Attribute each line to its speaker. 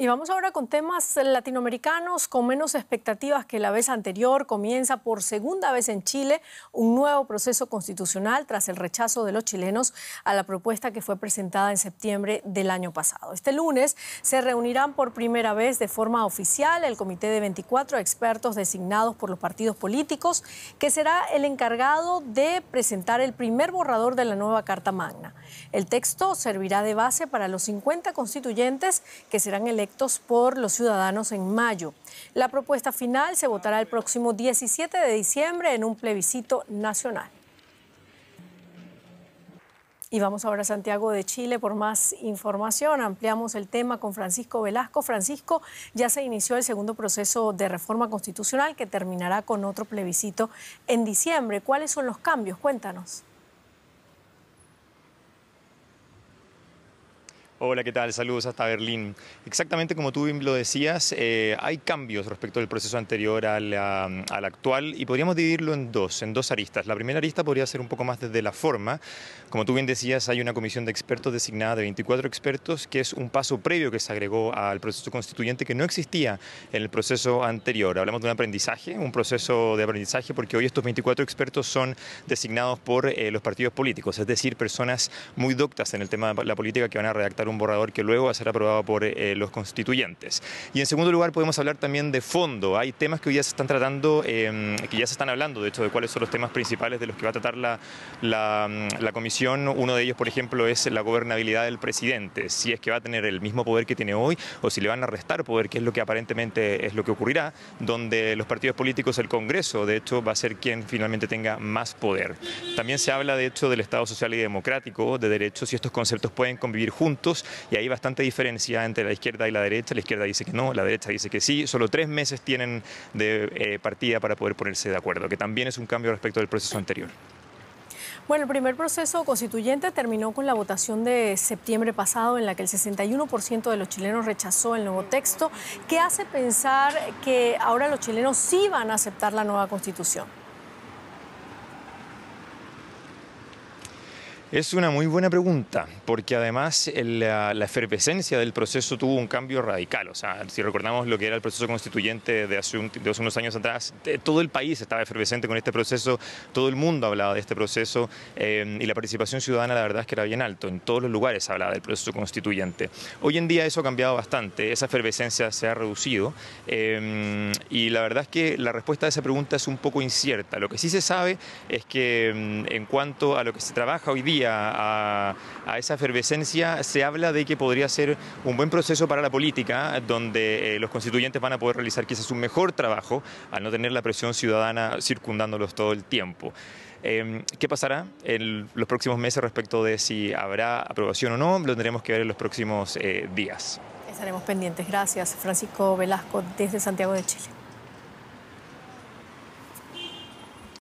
Speaker 1: Y vamos ahora con temas latinoamericanos con menos expectativas que la vez anterior. Comienza por segunda vez en Chile un nuevo proceso constitucional tras el rechazo de los chilenos a la propuesta que fue presentada en septiembre del año pasado. Este lunes se reunirán por primera vez de forma oficial el comité de 24 expertos designados por los partidos políticos, que será el encargado de presentar el primer borrador de la nueva Carta Magna. El texto servirá de base para los 50 constituyentes que serán electos por los ciudadanos en mayo. La propuesta final se votará el próximo 17 de diciembre en un plebiscito nacional. Y vamos ahora a Santiago de Chile por más información. Ampliamos el tema con Francisco Velasco. Francisco, ya se inició el segundo proceso de reforma constitucional que terminará con otro plebiscito en diciembre. ¿Cuáles son los cambios? Cuéntanos.
Speaker 2: Hola, ¿qué tal? Saludos hasta Berlín. Exactamente como tú bien lo decías, eh, hay cambios respecto del proceso anterior al, actual y podríamos dividirlo en dos, en dos aristas. La primera arista podría ser un poco más desde la forma. Como tú bien decías, hay una comisión de expertos designada de 24 expertos, que es un paso previo que se agregó al proceso constituyente que no existía en el proceso anterior. Hablamos de un aprendizaje, un proceso de aprendizaje, porque hoy estos 24 expertos son designados por eh, los partidos políticos, es decir, personas muy doctas en el tema de la política que van a redactar un borrador que luego va a ser aprobado por eh, los constituyentes. Y en segundo lugar, podemos hablar también de fondo. Hay temas que hoy ya se están tratando, em, que ya se están hablando, de hecho, de cuáles son los temas principales de los que va a tratar mm, la, comisión. Uno de ellos, por ejemplo, es la gobernabilidad del presidente, si es que va a tener el mismo poder que tiene hoy o si le van a restar poder, que es lo que aparentemente es lo que ocurrirá, donde los partidos políticos, el Congreso, de hecho, va a ser quien finalmente tenga más poder. También se habla, de hecho, del Estado social y democrático, de derechos, y estos conceptos pueden convivir juntos y hay bastante diferencia entre la izquierda y la derecha. La izquierda dice que no, la derecha dice que sí. Solo tres meses tienen de eh, partida para poder ponerse de acuerdo, que también es un cambio respecto del proceso anterior.
Speaker 1: Bueno, el primer proceso constituyente terminó con la votación de septiembre pasado en la que el 61% de los chilenos rechazó el nuevo texto. ¿Qué hace pensar que ahora los chilenos sí van a aceptar la nueva constitución?
Speaker 2: Es una muy buena pregunta, porque además la, efervescencia del proceso tuvo un cambio radical. O sea, si recordamos lo que era el proceso constituyente de hace, unos años atrás, eh, todo el país estaba efervescente con este proceso, todo el mundo hablaba de este proceso eh, y la participación ciudadana la verdad es que era bien alto, en todos los lugares hablaba del proceso constituyente. Hoy en día eso ha cambiado bastante, esa efervescencia se ha reducido eh, y la verdad es que la respuesta a esa pregunta es un poco incierta. Lo que sí se sabe es que mm, en cuanto a lo que se trabaja hoy día, a, esa efervescencia, se habla de que podría ser un buen proceso para la política, donde eh, los constituyentes van a poder realizar quizás un mejor trabajo al no tener la presión ciudadana circundándolos todo el tiempo. Em, ¿Qué pasará en los próximos meses respecto de si habrá aprobación o no? Lo tendremos que ver en los próximos eh, días.
Speaker 1: Estaremos pendientes. Gracias, Francisco Velasco, desde Santiago de Chile.